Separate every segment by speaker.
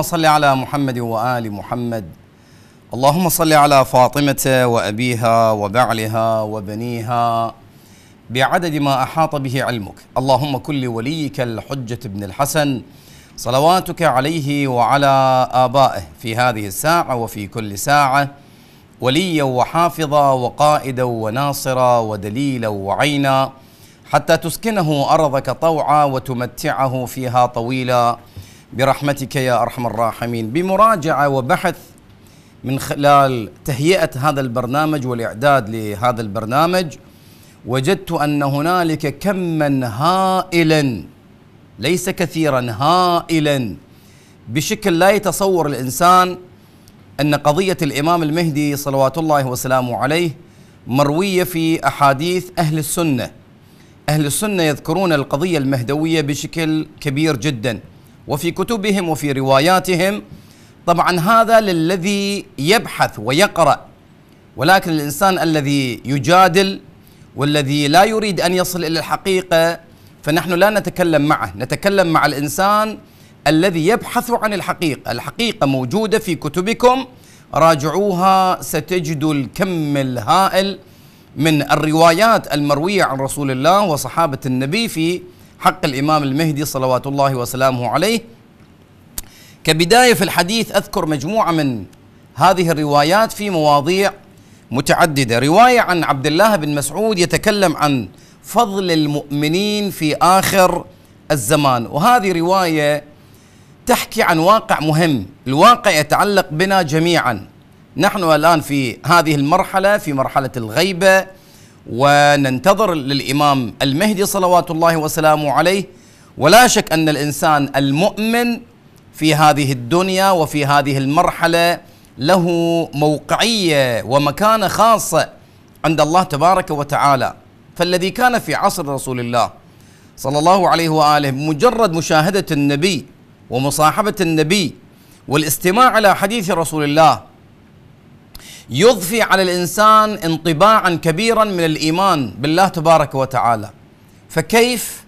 Speaker 1: اللهم صل على محمد وآل محمد اللهم صل على فاطمة وأبيها وبعلها وبنيها بعدد ما أحاط به علمك اللهم كل وليك الحجة بن الحسن صلواتك عليه وعلى آبائه في هذه الساعة وفي كل ساعة وليا وحافظا وقائدا وناصرا ودليلا وعينا حتى تسكنه أرضك طوعا وتمتعه فيها طويلا برحمتك يا ارحم الراحمين بمراجعه وبحث من خلال تهيئه هذا البرنامج والاعداد لهذا البرنامج وجدت ان هنالك كما هائلا ليس كثيرا هائلا بشكل لا يتصور الانسان ان قضيه الامام المهدي صلوات الله وسلامه عليه مرويه في احاديث اهل السنه. اهل السنه يذكرون القضيه المهدويه بشكل كبير جدا. وفي كتبهم وفي رواياتهم طبعا هذا للذي يبحث ويقرأ ولكن الإنسان الذي يجادل والذي لا يريد أن يصل إلى الحقيقة فنحن لا نتكلم معه نتكلم مع الإنسان الذي يبحث عن الحقيقة الحقيقة موجودة في كتبكم راجعوها ستجدوا الكم الهائل من الروايات المروية عن رسول الله وصحابة النبي في حق الإمام المهدي صلوات الله وسلامه عليه كبداية في الحديث أذكر مجموعة من هذه الروايات في مواضيع متعددة رواية عن عبد الله بن مسعود يتكلم عن فضل المؤمنين في آخر الزمان وهذه رواية تحكي عن واقع مهم الواقع يتعلق بنا جميعا نحن الآن في هذه المرحلة في مرحلة الغيبة وننتظر للإمام المهدي صلوات الله وسلامه عليه ولا شك أن الإنسان المؤمن في هذه الدنيا وفي هذه المرحلة له موقعية ومكانة خاصة عند الله تبارك وتعالى فالذي كان في عصر رسول الله صلى الله عليه وآله مجرد مشاهدة النبي ومصاحبة النبي والاستماع إلى حديث رسول الله يضفي على الانسان انطباعا كبيرا من الايمان بالله تبارك وتعالى فكيف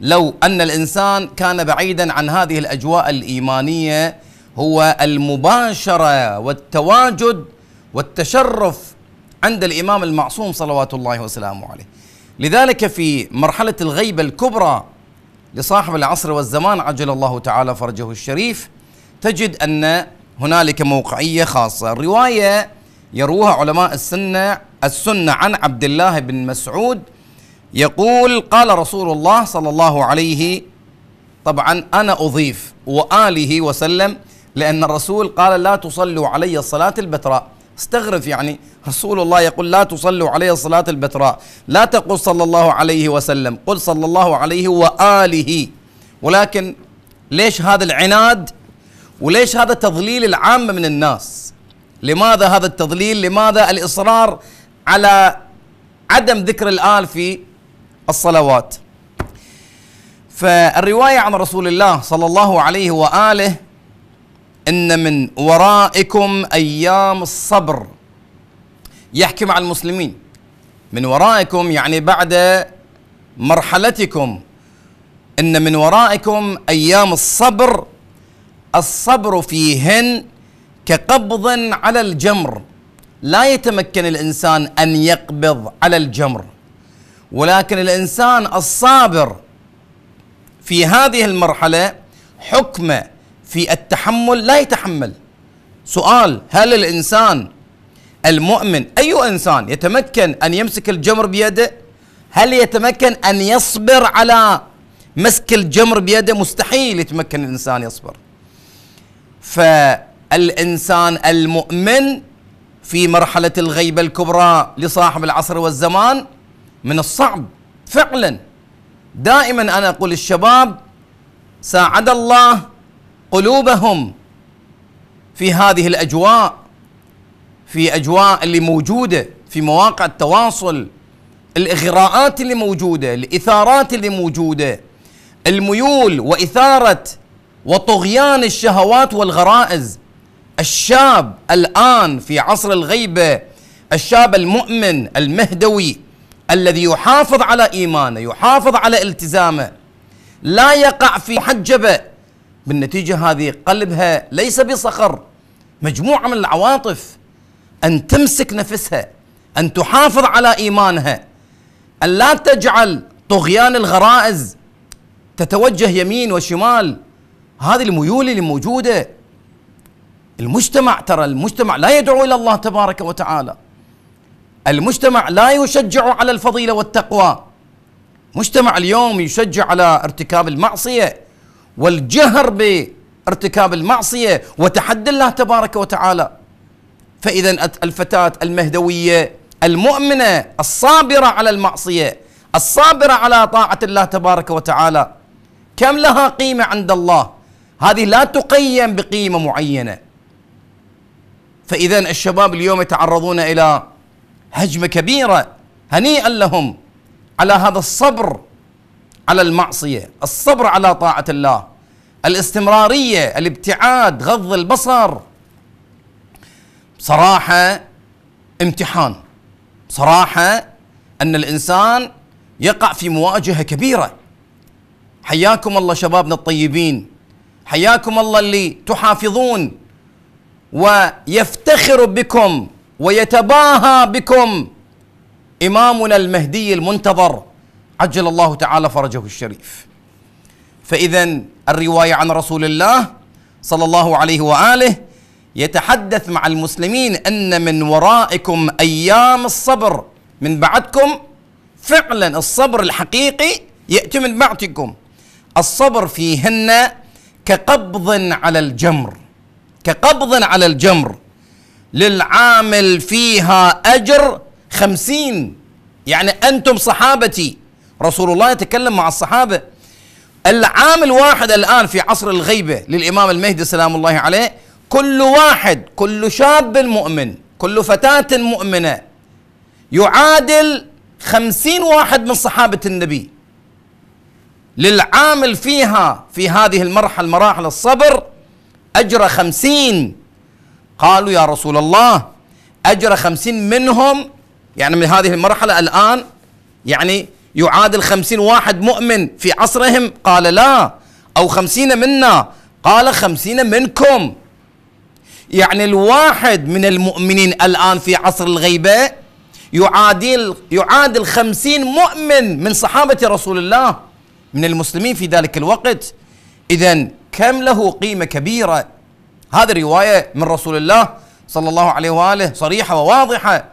Speaker 1: لو ان الانسان كان بعيدا عن هذه الاجواء الايمانيه هو المباشره والتواجد والتشرف عند الامام المعصوم صلوات الله وسلامه عليه لذلك في مرحله الغيبه الكبرى لصاحب العصر والزمان عجل الله تعالى فرجه الشريف تجد ان هنالك موقعيه خاصه الروايه يروها علماء السنة السنة عن عبد الله بن مسعود يقول قال رسول الله صلى الله عليه طبعا أنا أضيف وآله وسلم لأن الرسول قال لا تصلوا علي الصلاة البتراء استغرب يعني رسول الله يقول لا تصلوا علي الصلاة البتراء لا تقل صلى الله عليه وسلم قل صلى الله عليه وآله ولكن ليش هذا العناد وليش هذا تضليل العامة من الناس لماذا هذا التضليل لماذا الإصرار على عدم ذكر الآل في الصلوات فالرواية عن رسول الله صلى الله عليه وآله إن من ورائكم أيام الصبر يحكي مع المسلمين من ورائكم يعني بعد مرحلتكم إن من ورائكم أيام الصبر الصبر فيهن كقبض على الجمر لا يتمكن الانسان ان يقبض على الجمر ولكن الانسان الصابر في هذه المرحله حكمه في التحمل لا يتحمل سؤال هل الانسان المؤمن اي انسان يتمكن ان يمسك الجمر بيده هل يتمكن ان يصبر على مسك الجمر بيده مستحيل يتمكن الانسان يصبر ف الانسان المؤمن في مرحله الغيبه الكبرى لصاحب العصر والزمان من الصعب فعلا دائما انا اقول الشباب ساعد الله قلوبهم في هذه الاجواء في اجواء اللي موجوده في مواقع التواصل الاغراءات اللي موجوده الاثارات اللي موجوده الميول واثاره وطغيان الشهوات والغرائز الشاب الان في عصر الغيبه الشاب المؤمن المهدوي الذي يحافظ على ايمانه يحافظ على التزامه لا يقع في حجبه بالنتيجه هذه قلبها ليس بصخر مجموعه من العواطف ان تمسك نفسها ان تحافظ على ايمانها ان لا تجعل طغيان الغرائز تتوجه يمين وشمال هذه الميول اللي موجوده المجتمع ترى المجتمع لا يدعو الى الله تبارك وتعالى المجتمع لا يشجع على الفضيله والتقوى مجتمع اليوم يشجع على ارتكاب المعصيه والجهر بارتكاب المعصيه وتحدي الله تبارك وتعالى فاذا الفتاه المهدويه المؤمنه الصابره على المعصيه الصابره على طاعه الله تبارك وتعالى كم لها قيمه عند الله هذه لا تقيم بقيمه معينه فإذا الشباب اليوم يتعرضون إلى هجمة كبيرة هنيئا لهم على هذا الصبر على المعصية الصبر على طاعة الله الاستمرارية الابتعاد غض البصر بصراحة امتحان بصراحة أن الإنسان يقع في مواجهة كبيرة حياكم الله شبابنا الطيبين حياكم الله اللي تحافظون ويفتخر بكم ويتباهى بكم إمامنا المهدي المنتظر عجل الله تعالى فرجه الشريف فإذا الرواية عن رسول الله صلى الله عليه وآله يتحدث مع المسلمين أن من ورائكم أيام الصبر من بعدكم فعلا الصبر الحقيقي يأتي من بعدكم الصبر فيهن كقبض على الجمر كقبض على الجمر للعامل فيها أجر خمسين يعني أنتم صحابتي رسول الله يتكلم مع الصحابة العامل واحد الآن في عصر الغيبة للإمام المهدي سلام الله عليه كل واحد كل شاب مؤمن كل فتاة مؤمنة يعادل خمسين واحد من صحابة النبي للعامل فيها في هذه المرحلة مراحل الصبر أجر خمسين قالوا يا رسول الله أجر خمسين منهم يعني من هذه المرحلة الآن يعني يعادل خمسين واحد مؤمن في عصرهم قال لا أو خمسين منا قال خمسين منكم يعني الواحد من المؤمنين الآن في عصر الغيبة يعادل يعادل خمسين مؤمن من صحابة رسول الله من المسلمين في ذلك الوقت إذا كم له قيمة كبيرة هذه رواية من رسول الله صلى الله عليه وآله صريحة وواضحة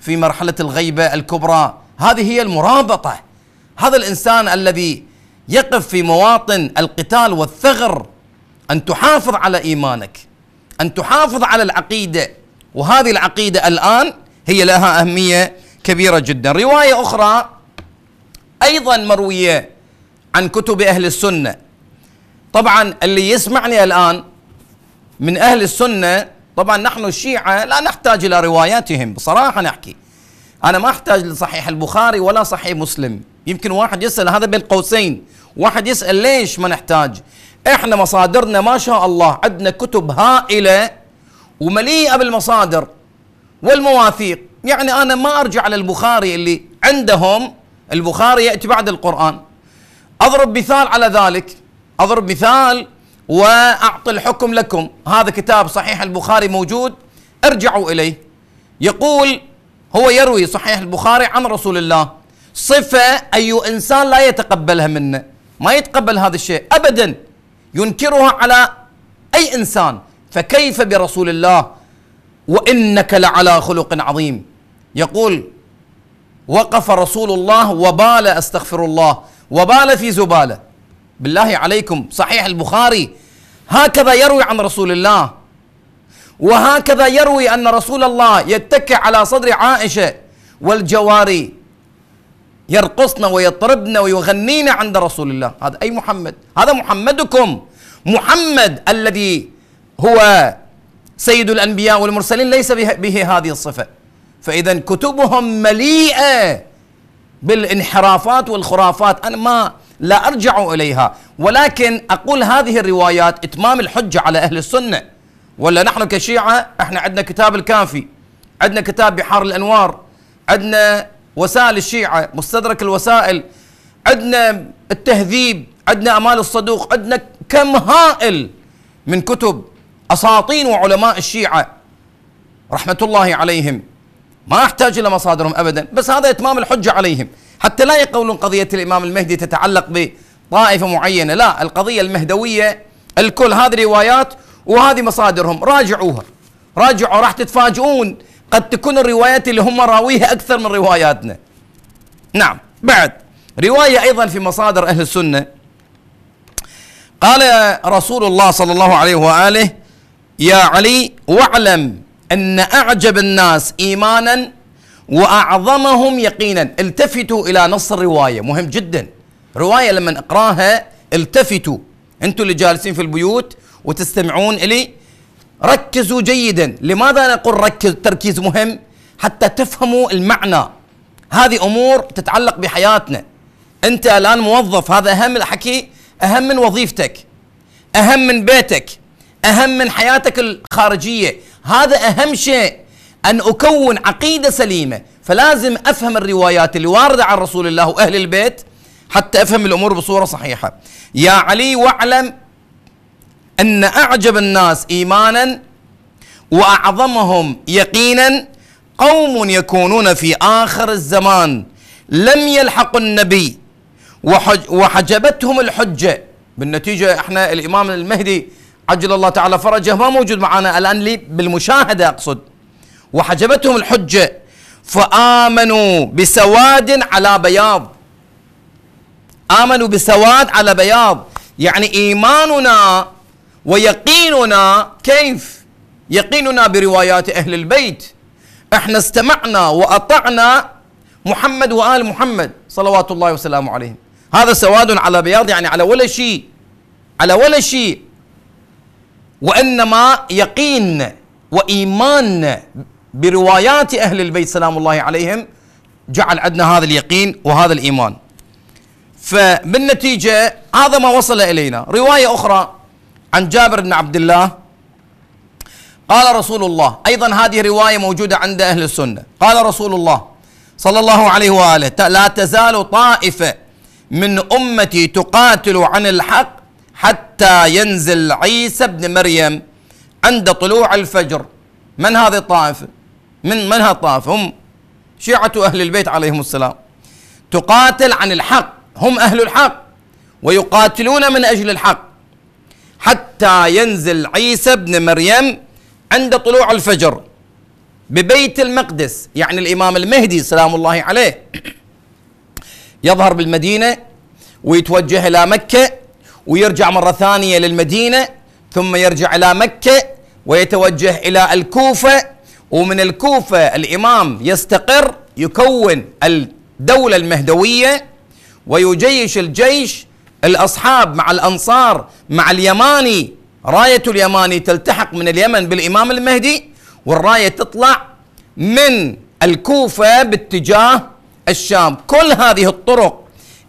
Speaker 1: في مرحلة الغيبة الكبرى هذه هي المرابطة هذا الإنسان الذي يقف في مواطن القتال والثغر أن تحافظ على إيمانك أن تحافظ على العقيدة وهذه العقيدة الآن هي لها أهمية كبيرة جدا رواية أخرى أيضا مروية عن كتب أهل السنة طبعا اللي يسمعني الآن من أهل السنة طبعا نحن الشيعة لا نحتاج إلى رواياتهم بصراحة نحكي أنا ما أحتاج لصحيح البخاري ولا صحيح مسلم يمكن واحد يسأل هذا بين قوسين واحد يسأل ليش ما نحتاج احنا مصادرنا ما شاء الله عندنا كتب هائلة ومليئة بالمصادر والمواثيق يعني أنا ما أرجع للبخاري اللي عندهم البخاري يأتي بعد القرآن أضرب مثال على ذلك أضرب مثال وأعطي الحكم لكم هذا كتاب صحيح البخاري موجود ارجعوا إليه يقول هو يروي صحيح البخاري عن رسول الله صفة أي إنسان لا يتقبلها منه ما يتقبل هذا الشيء أبدا ينكرها على أي إنسان فكيف برسول الله وإنك لعلى خلق عظيم يقول وقف رسول الله وبال استغفر الله وبال في زباله بالله عليكم صحيح البخاري هكذا يروي عن رسول الله وهكذا يروي أن رسول الله يتكئ على صدر عائشة والجواري يرقصن ويطربن ويغنين عند رسول الله هذا أي محمد هذا محمدكم محمد الذي هو سيد الأنبياء والمرسلين ليس به هذه الصفة فإذا كتبهم مليئة بالانحرافات والخرافات أنا ما لا أرجع إليها ولكن أقول هذه الروايات إتمام الحجة على أهل السنة ولا نحن كشيعة احنا عندنا كتاب الكافي عندنا كتاب بحار الأنوار عندنا وسائل الشيعة مستدرك الوسائل عندنا التهذيب عندنا أمال الصدوق عندنا كم هائل من كتب أساطين وعلماء الشيعة رحمة الله عليهم ما احتاج إلى مصادرهم أبدا بس هذا إتمام الحجة عليهم حتى لا يقولون قضية الإمام المهدي تتعلق بطائفة معينة لا القضية المهدوية الكل هذه روايات وهذه مصادرهم راجعوها راجعوا راح تتفاجئون قد تكون الروايات اللي هم راويها أكثر من رواياتنا نعم بعد رواية أيضا في مصادر أهل السنة قال رسول الله صلى الله عليه وآله يا علي واعلم أن أعجب الناس إيمانا وأعظمهم يقينا التفتوا إلى نص الرواية مهم جدا رواية لما أقراها التفتوا أنتم اللي جالسين في البيوت وتستمعون إلي ركزوا جيدا لماذا نقول ركز تركيز مهم حتى تفهموا المعنى هذه أمور تتعلق بحياتنا أنت الآن موظف هذا أهم الحكي أهم من وظيفتك أهم من بيتك أهم من حياتك الخارجية هذا أهم شيء أن أكون عقيدة سليمة فلازم أفهم الروايات اللي واردة عن رسول الله وأهل البيت حتى أفهم الأمور بصورة صحيحة يا علي واعلم أن أعجب الناس إيمانا وأعظمهم يقينا قوم يكونون في آخر الزمان لم يلحقوا النبي وحج وحجبتهم الحجة بالنتيجة احنا الإمام المهدي عجل الله تعالى فرجه ما موجود معانا الآن لي بالمشاهدة أقصد وحجبتهم الحجة فآمنوا بسواد على بياض آمنوا بسواد على بياض يعني إيماننا ويقيننا كيف يقيننا بروايات أهل البيت احنا استمعنا وأطعنا محمد وآل محمد صلوات الله وسلامه عليهم هذا سواد على بياض يعني على ولا شيء على ولا شيء وإنما يقين وإيمان بروايات أهل البيت سلام الله عليهم جعل عندنا هذا اليقين وهذا الإيمان فبالنتيجة هذا ما وصل إلينا رواية أخرى عن جابر بن عبد الله قال رسول الله أيضا هذه رواية موجودة عند أهل السنة قال رسول الله صلى الله عليه وآله لا تزال طائفة من أمتي تقاتل عن الحق حتى ينزل عيسى بن مريم عند طلوع الفجر من هذه الطائفة من من هالطائفة هم شيعة أهل البيت عليهم السلام تقاتل عن الحق هم أهل الحق ويقاتلون من أجل الحق حتى ينزل عيسى بن مريم عند طلوع الفجر ببيت المقدس يعني الإمام المهدي سلام الله عليه يظهر بالمدينة ويتوجه إلى مكة ويرجع مرة ثانية للمدينة ثم يرجع إلى مكة ويتوجه إلى الكوفة ومن الكوفة الإمام يستقر يكون الدولة المهدوية ويجيش الجيش الأصحاب مع الأنصار مع اليماني راية اليماني تلتحق من اليمن بالإمام المهدي والراية تطلع من الكوفة باتجاه الشام كل هذه الطرق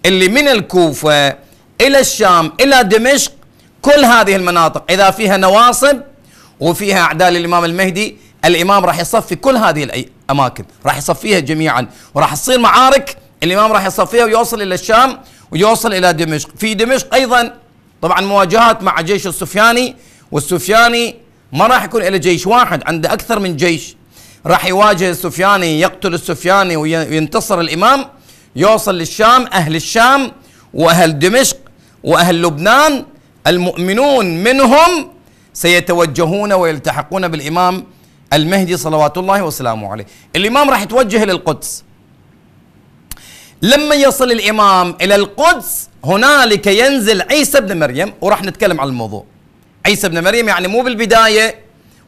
Speaker 1: اللي من الكوفة إلى الشام إلى دمشق كل هذه المناطق إذا فيها نواصب وفيها أعداء للإمام المهدي الإمام راح يصفي كل هذه الأماكن راح يصفيها جميعا وراح تصير معارك الإمام راح يصفيها ويوصل إلى الشام ويوصل إلى دمشق في دمشق أيضا طبعا مواجهات مع جيش السفياني والسفياني ما راح يكون إلى جيش واحد عنده أكثر من جيش راح يواجه السفياني يقتل السفياني وينتصر الإمام يوصل للشام أهل الشام وأهل دمشق واهل لبنان المؤمنون منهم سيتوجهون ويلتحقون بالامام المهدي صلوات الله وسلامه عليه الامام راح يتوجه الى القدس لما يصل الامام الى القدس هنالك ينزل عيسى بن مريم وراح نتكلم عن الموضوع عيسى بن مريم يعني مو بالبدايه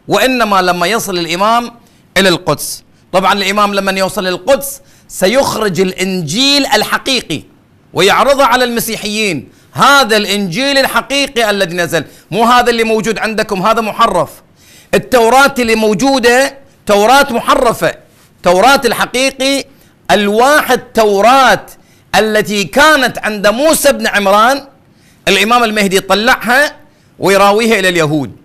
Speaker 1: وانما لما يصل الامام الى القدس طبعا الامام لما يوصل القدس سيخرج الانجيل الحقيقي ويعرضه على المسيحيين هذا الإنجيل الحقيقي الذي نزل مو هذا اللي موجود عندكم هذا محرف التوراة اللي موجودة توراة محرفة توراة الحقيقي ألواح التوراة التي كانت عند موسى بن عمران الإمام المهدي طلعها ويراويها إلى اليهود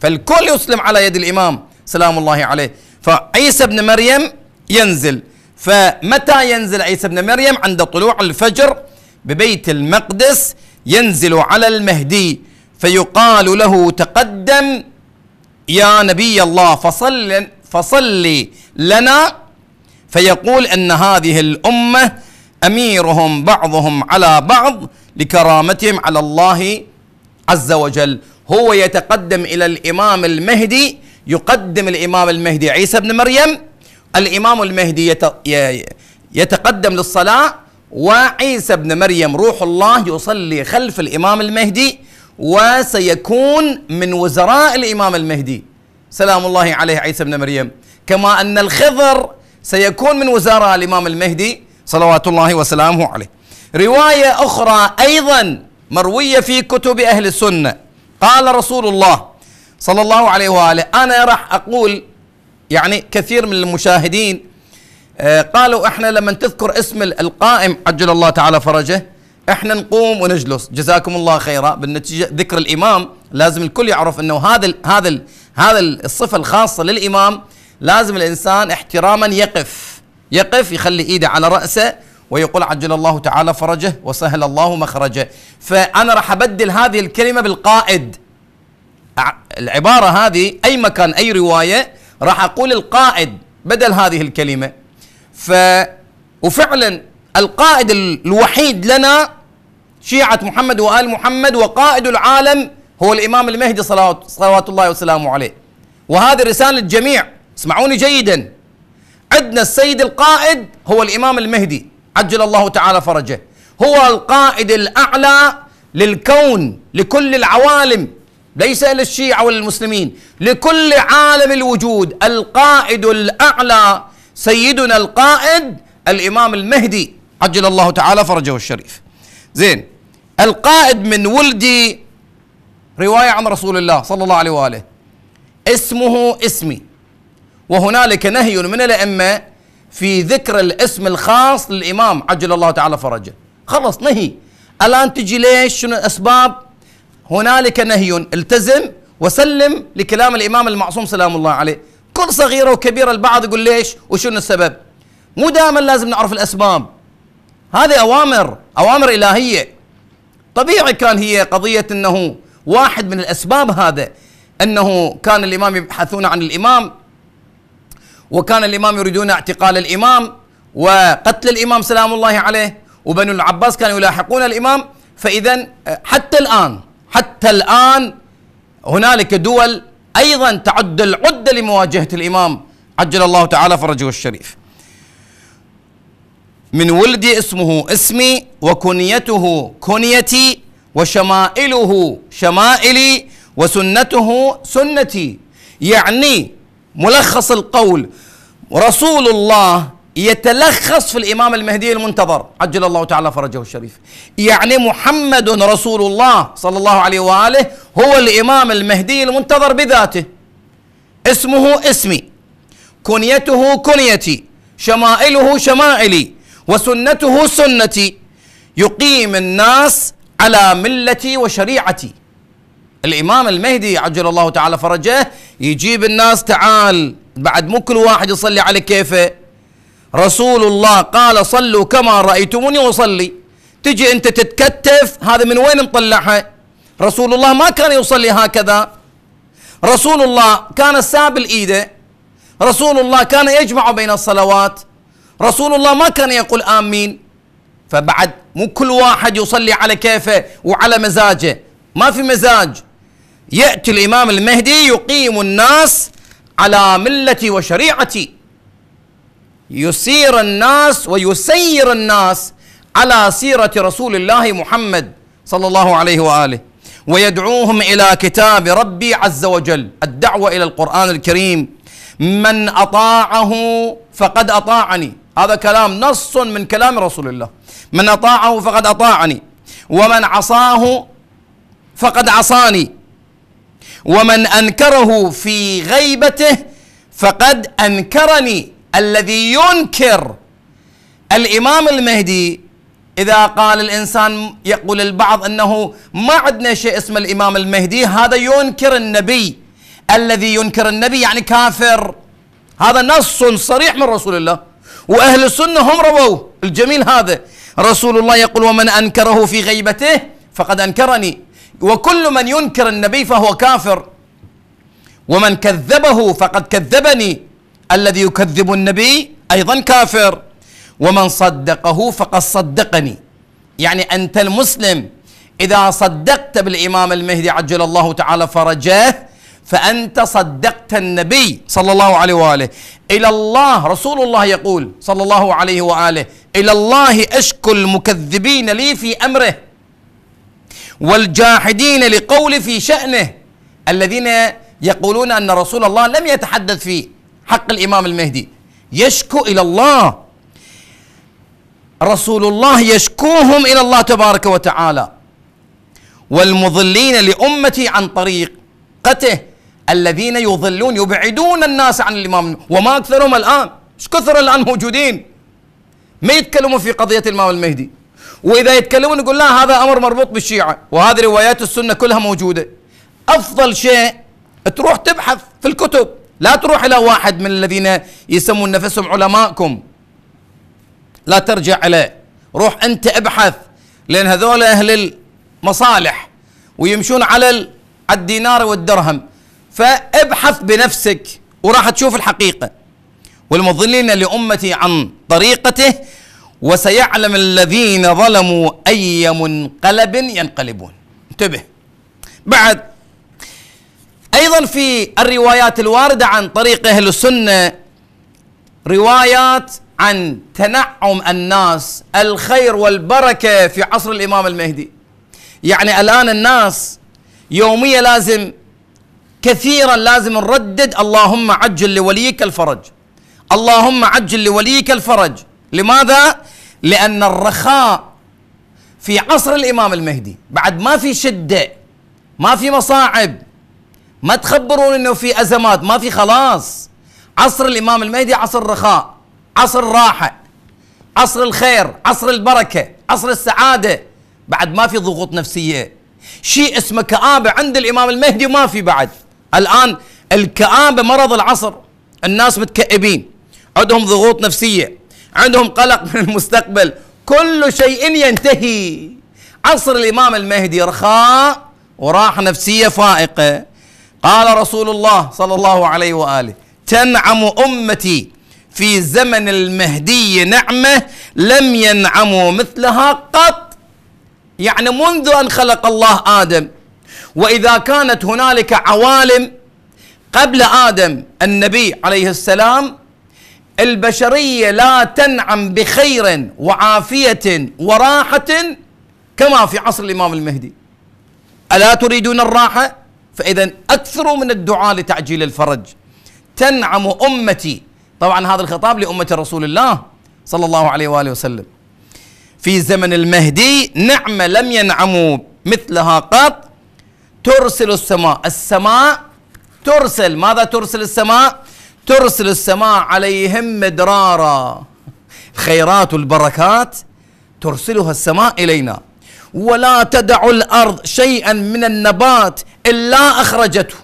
Speaker 1: فالكل يسلم على يد الإمام سلام الله عليه فعيسى بن مريم ينزل فمتى ينزل عيسى بن مريم عند طلوع الفجر ببيت المقدس ينزل على المهدي فيقال له تقدم يا نبي الله فصل فصلي لنا فيقول ان هذه الامه اميرهم بعضهم على بعض لكرامتهم على الله عز وجل هو يتقدم الى الامام المهدي يقدم الامام المهدي عيسى بن مريم الامام المهدي يتقدم للصلاه وعيسى ابن مريم روح الله يصلي خلف الإمام المهدي وسيكون من وزراء الإمام المهدي سلام الله عليه عيسى ابن مريم كما أن الخضر سيكون من وزراء الإمام المهدي صلوات الله وسلامه عليه رواية أخرى أيضا مروية في كتب أهل السنة قال رسول الله صلى الله عليه وآله أنا راح أقول يعني كثير من المشاهدين آه، قالوا احنا لما تذكر اسم القائم عجل الله تعالى فرجه احنا نقوم ونجلس جزاكم الله خيرا بالنتيجه ذكر الامام لازم الكل يعرف انه هذا الـ هذا الـ هذا الصفه الخاصه للامام لازم الانسان احتراما يقف يقف يخلي ايده على راسه ويقول عجل الله تعالى فرجه وسهل الله مخرجه فانا راح ابدل هذه الكلمه بالقائد العباره هذه اي مكان اي روايه راح اقول القائد بدل هذه الكلمه ف وفعلا القائد الوحيد لنا شيعة محمد وآل محمد وقائد العالم هو الإمام المهدي صلوات, صلوات الله وسلامه عليه وهذه رسالة الجميع اسمعوني جيدا عندنا السيد القائد هو الإمام المهدي عجل الله تعالى فرجه هو القائد الأعلى للكون لكل العوالم ليس للشيعة وللمسلمين لكل عالم الوجود القائد الأعلى سيدنا القائد الإمام المهدي عجل الله تعالى فرجه الشريف زين القائد من ولدي رواية عن رسول الله صلى الله عليه وآله اسمه اسمي وهنالك نهي من الأئمة في ذكر الاسم الخاص للإمام عجل الله تعالى فرجه خلص نهي الآن تجي ليش شنو الأسباب هنالك نهي التزم وسلم لكلام الإمام المعصوم سلام الله عليه كل صغيره وكبيره البعض يقول ليش وشنو السبب مو دائما لازم نعرف الاسباب هذه اوامر اوامر الهيه طبيعي كان هي قضيه انه واحد من الاسباب هذا انه كان الامام يبحثون عن الامام وكان الامام يريدون اعتقال الامام وقتل الامام سلام الله عليه وبنو العباس كانوا يلاحقون الامام فاذا حتى الان حتى الان هنالك دول أيضا تعد العدة لمواجهة الإمام عجل الله تعالى فرجه الشريف من ولدي اسمه اسمي وكنيته كنيتي وشمائله شمائلي وسنته سنتي يعني ملخص القول رسول الله يتلخص في الإمام المهدي المنتظر عجل الله تعالى فرجه الشريف يعني محمد رسول الله صلى الله عليه وآله هو الإمام المهدي المنتظر بذاته اسمه اسمي كنيته كنيتي شمائله شمائلي وسنته سنتي يقيم الناس على ملتي وشريعتي الإمام المهدي عجل الله تعالى فرجه يجيب الناس تعال بعد مو كل واحد يصلي على كيفه رسول الله قال صلوا كما رأيتموني أصلي تجي أنت تتكتف هذا من وين مطلعها رسول الله ما كان يصلي هكذا رسول الله كان ساب إيده رسول الله كان يجمع بين الصلوات رسول الله ما كان يقول آمين فبعد مو كل واحد يصلي على كيفه وعلى مزاجه ما في مزاج يأتي الإمام المهدي يقيم الناس على ملتي وشريعتي يسير الناس ويسير الناس على سيرة رسول الله محمد صلى الله عليه وآله ويدعوهم إلى كتاب ربي عز وجل الدعوة إلى القرآن الكريم من أطاعه فقد أطاعني هذا كلام نص من كلام رسول الله من أطاعه فقد أطاعني ومن عصاه فقد عصاني ومن أنكره في غيبته فقد أنكرني الذي ينكر الامام المهدي اذا قال الانسان يقول البعض انه ما عندنا شيء اسمه الامام المهدي هذا ينكر النبي الذي ينكر النبي يعني كافر هذا نص صريح من رسول الله واهل السنه هم رووه الجميل هذا رسول الله يقول ومن انكره في غيبته فقد انكرني وكل من ينكر النبي فهو كافر ومن كذبه فقد كذبني الذي يكذب النبي ايضا كافر ومن صدقه فقد صدقني يعني انت المسلم اذا صدقت بالامام المهدي عجل الله تعالى فرجه فانت صدقت النبي صلى الله عليه واله الى الله رسول الله يقول صلى الله عليه واله الى الله اشكو المكذبين لي في امره والجاحدين لقول في شانه الذين يقولون ان رسول الله لم يتحدث فيه حق الامام المهدي يشكو الى الله رسول الله يشكوهم الى الله تبارك وتعالى والمضلين لامتي عن طريقته الذين يضلون يبعدون الناس عن الامام وما اكثرهم الان ايش كثر الان موجودين ما يتكلمون في قضيه الامام المهدي واذا يتكلمون يقول لا هذا امر مربوط بالشيعه وهذه روايات السنه كلها موجوده افضل شيء تروح تبحث في الكتب لا تروح إلى واحد من الذين يسمون نفسهم علماءكم لا ترجع إليه روح أنت ابحث لأن هذول أهل المصالح ويمشون على الدينار والدرهم فابحث بنفسك وراح تشوف الحقيقة والمضلين لأمتي عن طريقته وسيعلم الذين ظلموا أي منقلب ينقلبون انتبه بعد أيضا في الروايات الواردة عن طريق أهل السنة روايات عن تنعم الناس الخير والبركة في عصر الإمام المهدي يعني الآن الناس يوميا لازم كثيرا لازم نردد اللهم عجل لوليك الفرج اللهم عجل لوليك الفرج لماذا؟ لأن الرخاء في عصر الإمام المهدي بعد ما في شدة ما في مصاعب ما تخبرون انه في ازمات ما في خلاص عصر الامام المهدي عصر رخاء عصر راحه عصر الخير عصر البركه عصر السعاده بعد ما في ضغوط نفسيه شيء اسمه كآبه عند الامام المهدي ما في بعد الان الكآبه مرض العصر الناس متكئبين عندهم ضغوط نفسيه عندهم قلق من المستقبل كل شيء ينتهي عصر الامام المهدي رخاء وراحه نفسيه فائقه قال رسول الله صلى الله عليه واله تنعم امتي في زمن المهدي نعمه لم ينعموا مثلها قط يعني منذ ان خلق الله ادم واذا كانت هنالك عوالم قبل ادم النبي عليه السلام البشريه لا تنعم بخير وعافيه وراحه كما في عصر الامام المهدي الا تريدون الراحه فإذا أكثروا من الدعاء لتعجيل الفرج تنعم أمتي طبعا هذا الخطاب لأمة رسول الله صلى الله عليه وآله وسلم في زمن المهدي نعمة لم ينعموا مثلها قط ترسل السماء السماء ترسل ماذا ترسل السماء ترسل السماء عليهم مدرارا الخيرات والبركات ترسلها السماء إلينا ولا تدع الأرض شيئا من النبات إلا أخرجته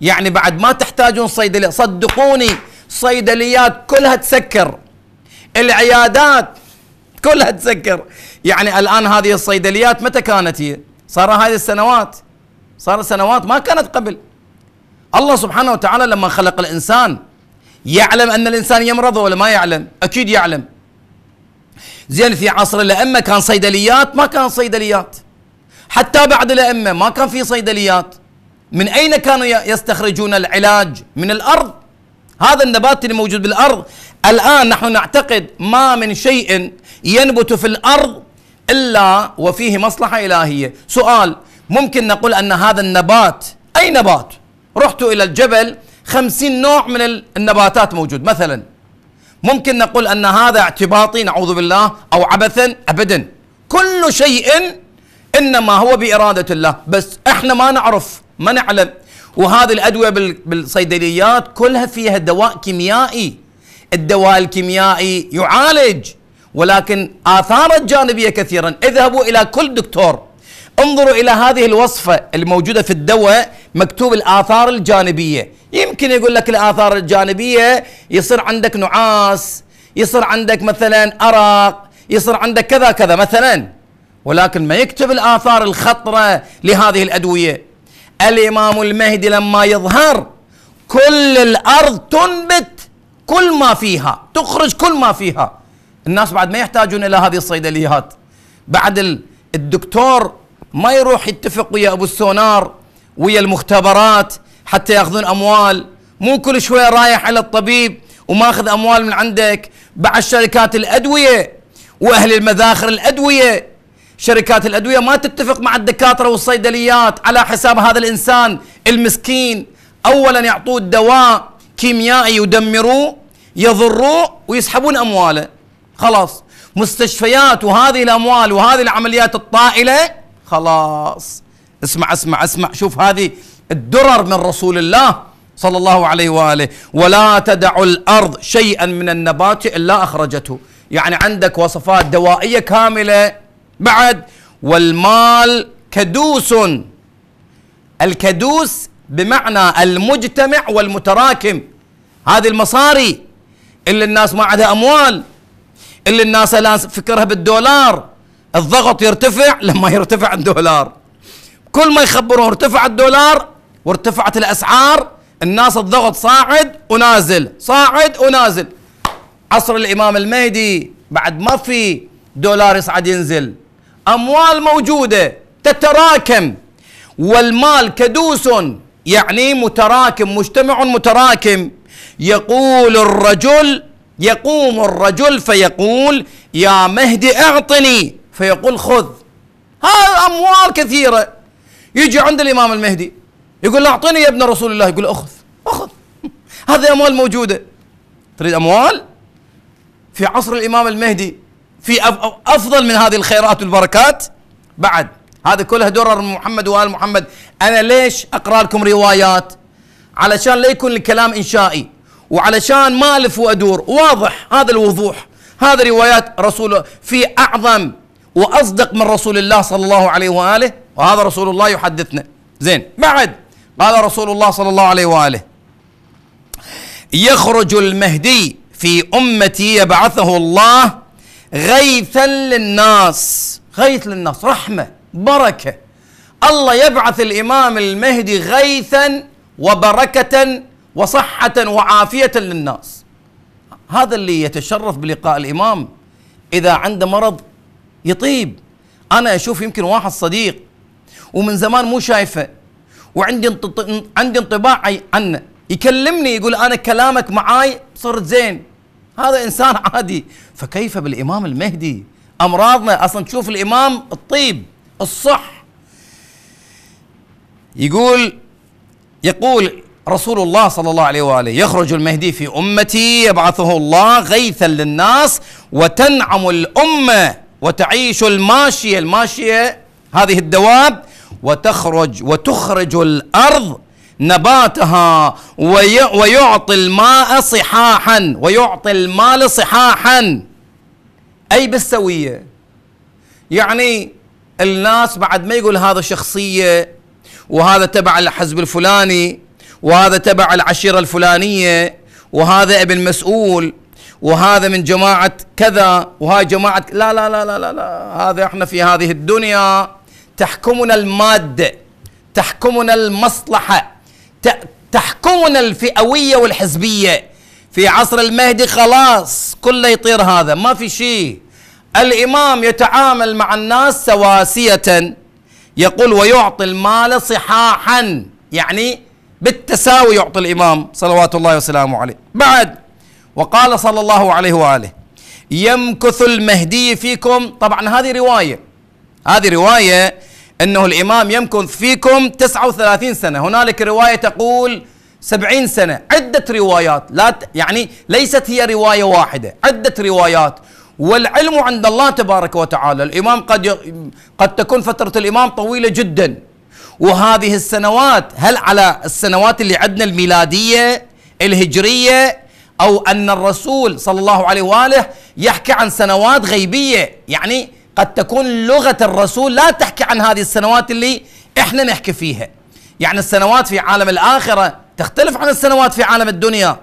Speaker 1: يعني بعد ما تحتاجون صيدلية صدقوني صيدليات كلها تسكر العيادات كلها تسكر يعني الآن هذه الصيدليات متى كانت هي صار هذه السنوات صار سنوات ما كانت قبل الله سبحانه وتعالى لما خلق الإنسان يعلم أن الإنسان يمرض ولا ما يعلم أكيد يعلم زين في عصر الأئمة كان صيدليات ما كان صيدليات حتى بعد الأئمة ما كان في صيدليات من أين كانوا يستخرجون العلاج من الأرض هذا النبات اللي موجود بالأرض الآن نحن نعتقد ما من شيء ينبت في الأرض إلا وفيه مصلحة إلهية سؤال ممكن نقول أن هذا النبات أي نبات رحت إلى الجبل خمسين نوع من النباتات موجود مثلاً ممكن نقول أن هذا اعتباطي نعوذ بالله أو عبثا أبدا كل شيء إنما هو بإرادة الله بس إحنا ما نعرف ما نعلم وهذه الأدوية بالصيدليات كلها فيها دواء كيميائي الدواء الكيميائي يعالج ولكن آثاره الجانبية كثيرا اذهبوا إلى كل دكتور انظروا إلى هذه الوصفة الموجودة في الدواء مكتوب الآثار الجانبية يمكن يقول لك الآثار الجانبية يصير عندك نعاس يصير عندك مثلا أرق يصير عندك كذا كذا مثلا ولكن ما يكتب الآثار الخطرة لهذه الأدوية الإمام المهدي لما يظهر كل الأرض تنبت كل ما فيها تخرج كل ما فيها الناس بعد ما يحتاجون إلى هذه الصيدليات بعد الدكتور ما يروح يتفق ويا أبو السونار ويا المختبرات حتى ياخذون اموال مو كل شويه رايح على الطبيب وماخذ اموال من عندك بعد شركات الادويه واهل المذاخر الادويه شركات الادويه ما تتفق مع الدكاتره والصيدليات على حساب هذا الانسان المسكين اولا يعطوه الدواء كيميائي يدمروه يضروه ويسحبون امواله خلاص مستشفيات وهذه الاموال وهذه العمليات الطائله خلاص اسمع اسمع اسمع شوف هذه الدرر من رسول الله صلى الله عليه واله ولا تدع الارض شيئا من النبات الا اخرجته يعني عندك وصفات دوائيه كامله بعد والمال كدوس الكدوس بمعنى المجتمع والمتراكم هذه المصاري اللي الناس ما عندها اموال اللي الناس الان فكرها بالدولار الضغط يرتفع لما يرتفع الدولار كل ما يخبرون ارتفع الدولار وارتفعت الأسعار الناس الضغط صاعد ونازل صاعد ونازل عصر الإمام المهدي بعد ما في دولار يصعد ينزل أموال موجودة تتراكم والمال كدوس يعني متراكم مجتمع متراكم يقول الرجل يقوم الرجل فيقول يا مهدي اعطني فيقول خذ هذه اموال كثيره يجي عند الامام المهدي يقول له اعطيني يا ابن رسول الله يقول اخذ اخذ هذه اموال موجوده تريد اموال في عصر الامام المهدي في افضل من هذه الخيرات والبركات بعد هذا كلها درر محمد وال محمد انا ليش اقرا لكم روايات علشان لا يكون الكلام انشائي وعلشان ما الف وادور واضح هذا الوضوح هذا روايات رسول في اعظم واصدق من رسول الله صلى الله عليه واله وهذا رسول الله يحدثنا زين بعد قال رسول الله صلى الله عليه واله يخرج المهدي في امتي يبعثه الله غيثا للناس غيث للناس رحمه بركه الله يبعث الامام المهدي غيثا وبركه وصحه وعافيه للناس هذا اللي يتشرف بلقاء الامام اذا عنده مرض يطيب انا اشوف يمكن واحد صديق ومن زمان مو شايفه وعندي عندي انطباع عنه يكلمني يقول انا كلامك معاي صرت زين هذا انسان عادي فكيف بالامام المهدي امراضنا اصلا تشوف الامام الطيب الصح يقول يقول رسول الله صلى الله عليه واله يخرج المهدي في امتي يبعثه الله غيثا للناس وتنعم الامه وتعيش الماشيه الماشيه هذه الدواب وتخرج وتخرج الأرض نباتها ويعطي الماء صحاحا ويعطي المال صحاحا أي بالسوية يعني الناس بعد ما يقول هذا شخصية وهذا تبع الحزب الفلاني وهذا تبع العشيرة الفلانية وهذا ابن مسؤول وهذا من جماعة كذا وهاي جماعة لا لا لا لا لا, لا. هذا احنا في هذه الدنيا تحكمنا الماده تحكمنا المصلحه تحكمنا الفئويه والحزبيه في عصر المهدي خلاص كله يطير هذا ما في شيء الامام يتعامل مع الناس سواسيه يقول ويعطي المال صحاحا يعني بالتساوي يعطي الامام صلوات الله وسلامه عليه بعد وقال صلى الله عليه واله يمكث المهدي فيكم طبعا هذه روايه هذه روايه أنه الإمام يمكث فيكم 39 سنة هنالك رواية تقول 70 سنة عدة روايات لا يعني ليست هي رواية واحدة عدة روايات والعلم عند الله تبارك وتعالى الإمام قد قد تكون فترة الإمام طويلة جدا وهذه السنوات هل على السنوات اللي عندنا الميلادية الهجرية أو أن الرسول صلى الله عليه وآله يحكي عن سنوات غيبية يعني قد تكون لغة الرسول لا تحكي عن هذه السنوات اللي احنا نحكي فيها يعني السنوات في عالم الآخرة تختلف عن السنوات في عالم الدنيا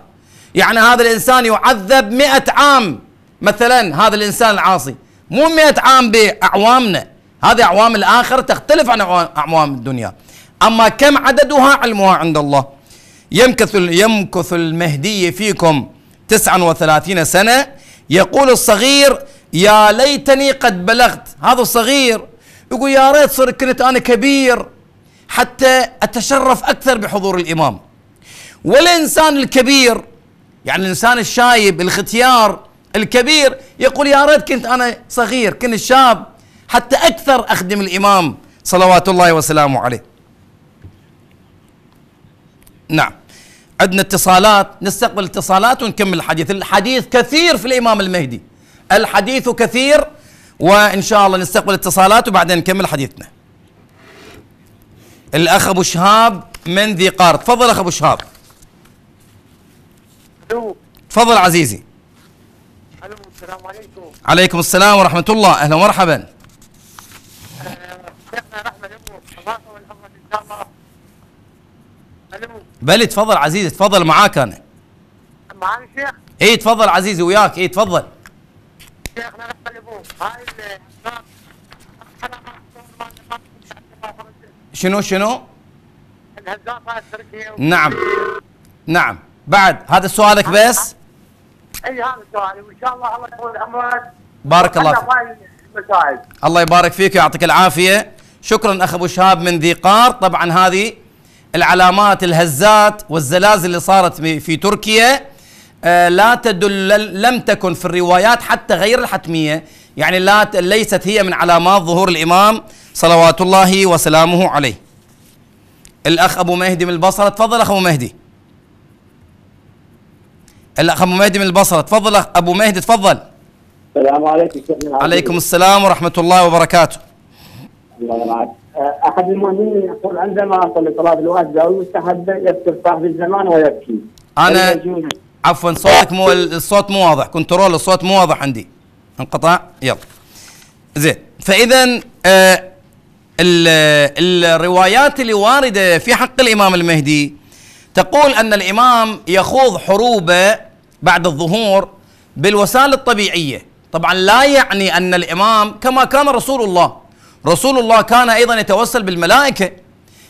Speaker 1: يعني هذا الإنسان يعذب مئة عام مثلا هذا الإنسان العاصي مو مئة عام بأعوامنا هذه أعوام الآخرة تختلف عن أعوام الدنيا أما كم عددها علمها عند الله يمكث يمكث المهدي فيكم 39 سنة يقول الصغير يا ليتني قد بلغت هذا صغير يقول يا ريت صرت كنت أنا كبير حتى أتشرف أكثر بحضور الإمام والإنسان الكبير يعني الإنسان الشايب الختيار الكبير يقول يا ريت كنت أنا صغير كنت شاب حتى أكثر أخدم الإمام صلوات الله وسلامه عليه نعم عندنا اتصالات نستقبل اتصالات ونكمل الحديث الحديث كثير في الإمام المهدي الحديث كثير وإن شاء الله نستقبل اتصالات وبعدين نكمل حديثنا الأخ أبو شهاب من ذي قار تفضل أخ أبو شهاب تفضل عزيزي الو السلام عليكم عليكم السلام ورحمة الله أهلا ومرحبا أه، بل تفضل عزيزي تفضل معاك أنا معاك شيخ اي تفضل عزيزي وياك اي تفضل شيخنا هاي شنو شنو؟ التركيه نعم نعم بعد هذا سؤالك بس؟ اي هذا سؤالي وان شاء الله الله يطول عمرك بارك الله فيك الله يبارك فيك ويعطيك العافيه شكرا اخ ابو شهاب من ذي قار طبعا هذه العلامات الهزات والزلازل اللي صارت في تركيا آه، لا تدل لم تكن في الروايات حتى غير الحتمية يعني لا ليست هي من علامات ظهور الإمام صلوات الله وسلامه عليه الأخ أبو مهدي من البصرة تفضل أخ أبو مهدي الأخ أبو مهدي من البصرة تفضل أخ أبو مهدي تفضل السلام عليكم شيخنا عليكم السلام ورحمة الله وبركاته الله آه، أحد المؤمنين يقول عندما اصلي صلاة الواحد او يستحب يذكر صاحب الزمان ويبكي أنا عفوا صوتك مو الصوت مو واضح كنترول الصوت مو واضح عندي انقطع يلا زين فاذا آه، الروايات اللي وارده في حق الامام المهدي تقول ان الامام يخوض حروبه بعد الظهور بالوسائل الطبيعيه طبعا لا يعني ان الامام كما كان رسول الله رسول الله كان ايضا يتوسل بالملائكه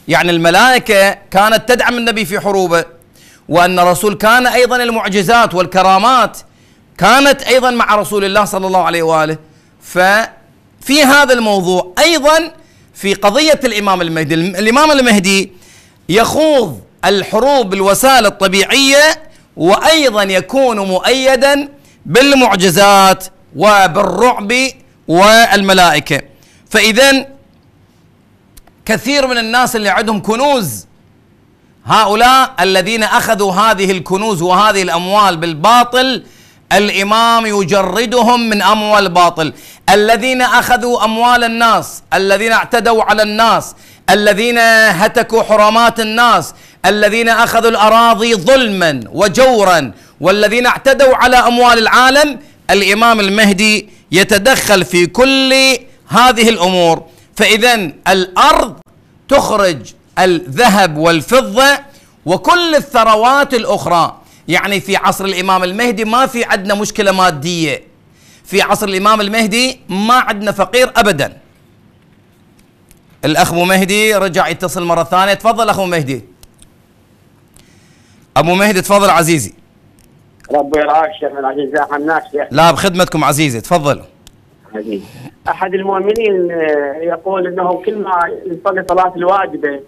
Speaker 1: يعني الملائكه كانت تدعم النبي في حروبه وأن الرسول كان أيضا المعجزات والكرامات كانت أيضا مع رسول الله صلى الله عليه وآله ففي هذا الموضوع أيضا في قضية الإمام المهدي الإمام المهدي يخوض الحروب بالوسائل الطبيعية وأيضا يكون مؤيدا بالمعجزات وبالرعب والملائكة فإذا كثير من الناس اللي عندهم كنوز هؤلاء الذين اخذوا هذه الكنوز وهذه الاموال بالباطل الامام يجردهم من اموال باطل الذين اخذوا اموال الناس الذين اعتدوا على الناس الذين هتكوا حرمات الناس الذين اخذوا الاراضي ظلما وجورا والذين اعتدوا على اموال العالم الامام المهدي يتدخل في كل هذه الامور فاذا الارض تخرج الذهب والفضة وكل الثروات الأخرى يعني في عصر الإمام المهدي ما في عندنا مشكلة مادية في عصر الإمام المهدي ما عندنا فقير أبدا الأخ أبو مهدي رجع يتصل مرة ثانية تفضل أخو مهدي أبو مهدي تفضل عزيزي ربي يرعاك شيخ العزيز لا حمناك شيخ لا بخدمتكم عزيزي تفضل عزيز. أحد المؤمنين آه، يقول أنه كل ما يصلي صلاة الواجبة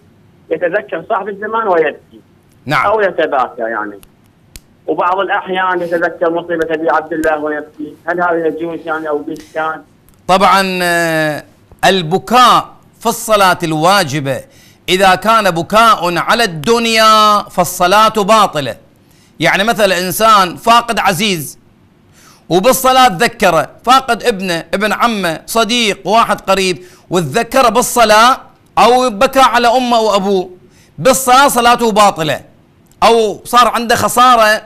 Speaker 1: يتذكر صاحب الزمان ويبكي نعم او يتباكى يعني وبعض الاحيان يتذكر مصيبه ابي عبد الله ويبكي هل هذا يجوز يعني او بإمكان طبعا آه، البكاء في الصلاه الواجبه اذا كان بكاء على الدنيا فالصلاه باطله يعني مثلا انسان فاقد عزيز وبالصلاة ذكره فاقد ابنه ابن عمه صديق واحد قريب وتذكره بالصلاة أو بكى على أمه وأبوه بالصلاة صلاته باطلة أو صار عنده خسارة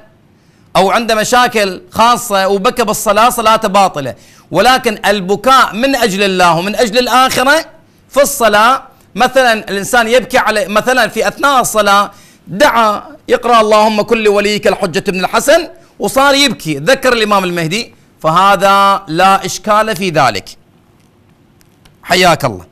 Speaker 1: أو عنده مشاكل خاصة وبكى بالصلاة صلاته باطلة ولكن البكاء من أجل الله ومن أجل الآخرة في الصلاة مثلا الإنسان يبكي على مثلا في أثناء الصلاة دعا يقرأ اللهم كل وليك الحجة ابن الحسن وصار يبكي ذكر الإمام المهدي فهذا لا إشكال في ذلك حياك الله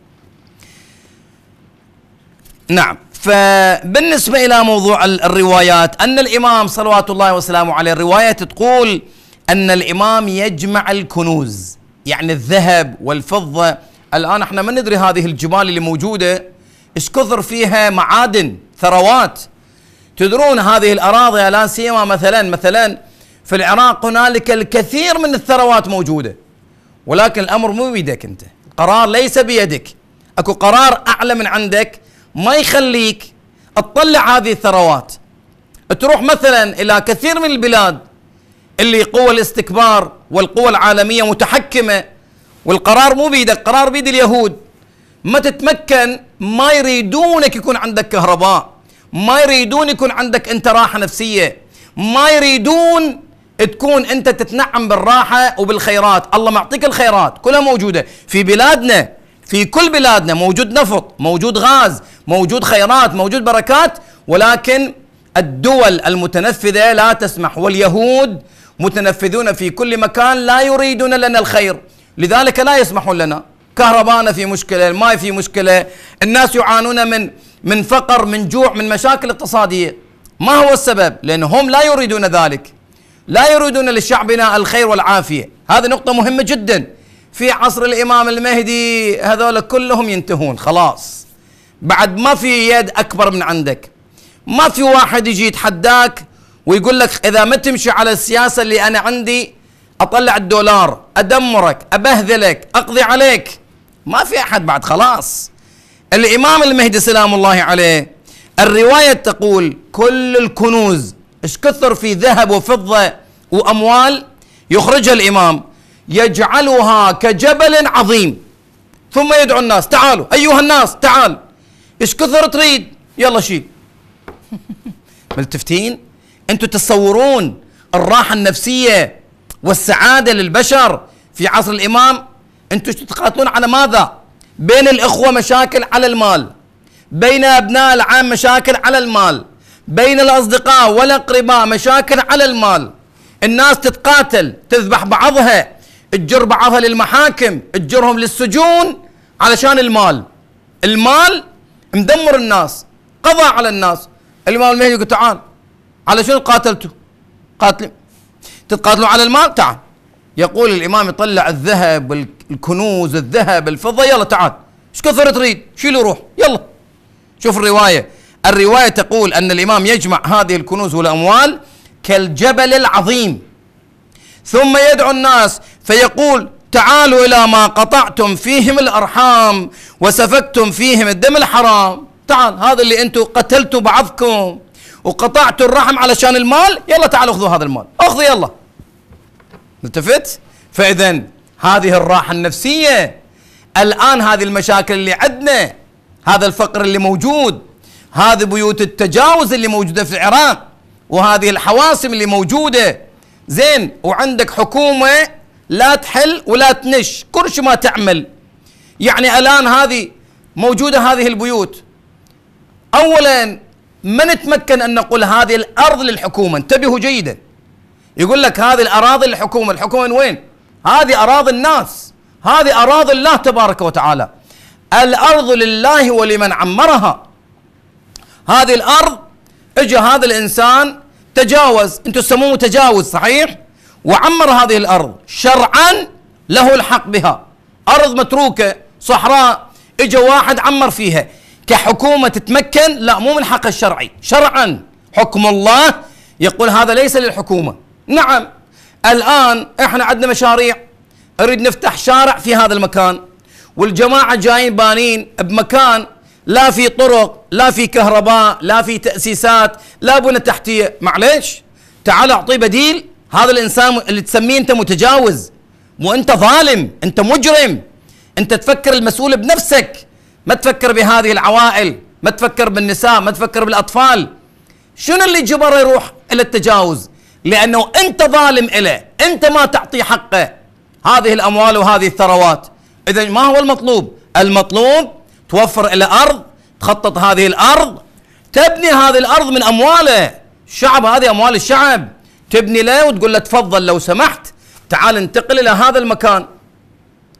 Speaker 1: نعم فبالنسبة إلى موضوع الروايات أن الإمام صلوات الله وسلامه عليه الرواية تقول أن الإمام يجمع الكنوز يعني الذهب والفضة الآن احنا ما ندري هذه الجبال اللي موجودة ايش كثر فيها معادن ثروات تدرون هذه الأراضي لا سيما مثلا مثلا في العراق هنالك الكثير من الثروات موجودة ولكن الأمر مو بيدك أنت القرار ليس بيدك أكو قرار أعلى من عندك ما يخليك تطلع هذه الثروات تروح مثلا الى كثير من البلاد اللي قوى الاستكبار والقوى العالميه متحكمه والقرار مو بيدك قرار بيد اليهود ما تتمكن ما يريدونك يكون عندك كهرباء ما يريدون يكون عندك انت راحه نفسيه ما يريدون تكون انت تتنعم بالراحه وبالخيرات الله معطيك الخيرات كلها موجوده في بلادنا في كل بلادنا موجود نفط موجود غاز موجود خيرات موجود بركات ولكن الدول المتنفذة لا تسمح واليهود متنفذون في كل مكان لا يريدون لنا الخير لذلك لا يسمحون لنا كهربانا في مشكلة الماء في مشكلة الناس يعانون من من فقر من جوع من مشاكل اقتصادية ما هو السبب لأنهم لا يريدون ذلك لا يريدون لشعبنا الخير والعافية هذه نقطة مهمة جداً في عصر الإمام المهدي هذول كلهم ينتهون خلاص بعد ما في يد أكبر من عندك ما في واحد يجي يتحداك ويقول لك إذا ما تمشي على السياسة اللي أنا عندي أطلع الدولار أدمرك أبهذلك أقضي عليك ما في أحد بعد خلاص الإمام المهدي سلام الله عليه الرواية تقول كل الكنوز ايش كثر في ذهب وفضة وأموال يخرجها الإمام يجعلها كجبل عظيم ثم يدعو الناس تعالوا أيها الناس تعال إيش كثر تريد يلا شيل ملتفتين أنتم تتصورون الراحة النفسية والسعادة للبشر في عصر الإمام أنتم تتقاتلون على ماذا بين الإخوة مشاكل على المال بين أبناء العام مشاكل على المال بين الأصدقاء والأقرباء مشاكل على المال الناس تتقاتل تذبح بعضها تجر بعضها للمحاكم تجرهم للسجون علشان المال المال مدمر الناس قضى على الناس الإمام المهدي يقول تعال على شنو قاتلته قاتل تتقاتلوا على المال تعال يقول الإمام يطلع الذهب الكنوز الذهب الفضة يلا تعال ايش كثر تريد شيلوا روح يلا شوف الرواية الرواية تقول أن الإمام يجمع هذه الكنوز والأموال كالجبل العظيم ثم يدعو الناس فيقول تعالوا إلى ما قطعتم فيهم الأرحام وسفكتم فيهم الدم الحرام تعال هذا اللي أنتم قتلتوا بعضكم وقطعتوا الرحم علشان المال يلا تعالوا خذوا هذا المال أخذوا يلا التفت فإذا هذه الراحة النفسية الآن هذه المشاكل اللي عندنا هذا الفقر اللي موجود هذه بيوت التجاوز اللي موجودة في العراق وهذه الحواسم اللي موجودة زين وعندك حكومة لا تحل ولا تنش كل شيء ما تعمل يعني الان هذه موجوده هذه البيوت اولا من تمكن ان نقول هذه الارض للحكومه انتبهوا جيدا يقول لك هذه الاراضي للحكومه الحكومه من وين هذه اراضي الناس هذه اراضي الله تبارك وتعالى الارض لله ولمن عمرها هذه الارض اجى هذا الانسان تجاوز انتم تسموه تجاوز صحيح وعمر هذه الأرض شرعا له الحق بها أرض متروكة صحراء إجا واحد عمر فيها كحكومة تتمكن لا مو من حق الشرعي شرعا حكم الله يقول هذا ليس للحكومة نعم الآن إحنا عندنا مشاريع نريد نفتح شارع في هذا المكان والجماعة جايين بانين بمكان لا في طرق لا في كهرباء لا في تأسيسات لا بنى تحتية معليش تعال أعطيه بديل هذا الانسان اللي تسميه انت متجاوز مو انت ظالم انت مجرم انت تفكر المسؤول بنفسك ما تفكر بهذه العوائل ما تفكر بالنساء ما تفكر بالاطفال شنو اللي جبره يروح الى التجاوز لانه انت ظالم له انت ما تعطيه حقه هذه الاموال وهذه الثروات اذا ما هو المطلوب المطلوب توفر الى ارض تخطط هذه الارض تبني هذه الارض من امواله الشعب هذه اموال الشعب تبني له وتقول له تفضل لو سمحت تعال انتقل الى هذا المكان